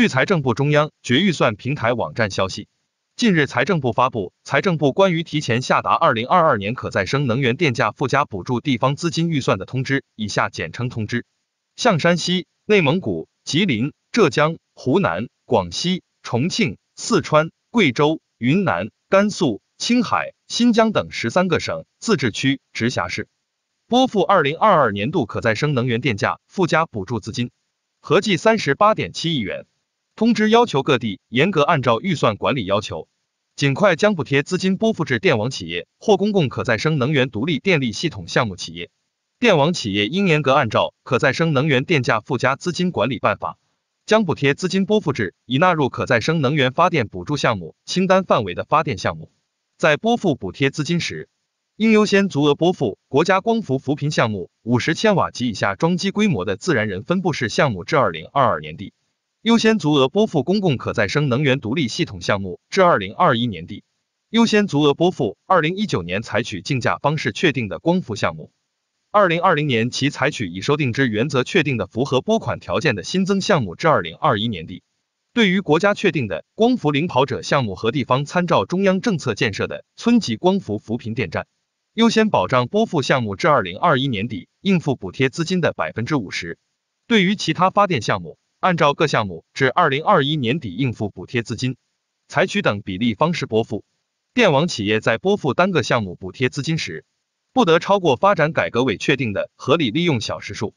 据财政部中央决算平台网站消息，近日财政部发布《财政部关于提前下达二零二二年可再生能源电价附加补助地方资金预算的通知》（以下简称通知），向山西、内蒙古、吉林、浙江、湖南、广西、重庆、四川、贵州、云南、甘肃、青海、新疆等十三个省、自治区、直辖市拨付二零二二年度可再生能源电价附加补助资金，合计三十八点七亿元。通知要求各地严格按照预算管理要求，尽快将补贴资金拨付至电网企业或公共可再生能源独立电力系统项目企业。电网企业应严格按照《可再生能源电价附加资金管理办法》，将补贴资金拨付至已纳入可再生能源发电补助项目清单范围的发电项目。在拨付补贴资金时，应优先足额拨付国家光伏扶贫项目五十千瓦及以下装机规模的自然人分布式项目至二零二二年底。优先足额拨付公共可再生能源独立系统项目至二零二一年底，优先足额拨付二零一九年采取竞价方式确定的光伏项目，二零二零年其采取已收定之原则确定的符合拨款条件的新增项目至二零二一年底。对于国家确定的光伏领跑者项目和地方参照中央政策建设的村级光伏扶贫电站，优先保障拨付项目至二零二一年底应付补贴资金的百分之五十。对于其他发电项目，按照各项目至二零二一年底应付补贴资金，采取等比例方式拨付。电网企业在拨付单个项目补贴资金时，不得超过发展改革委确定的合理利用小时数。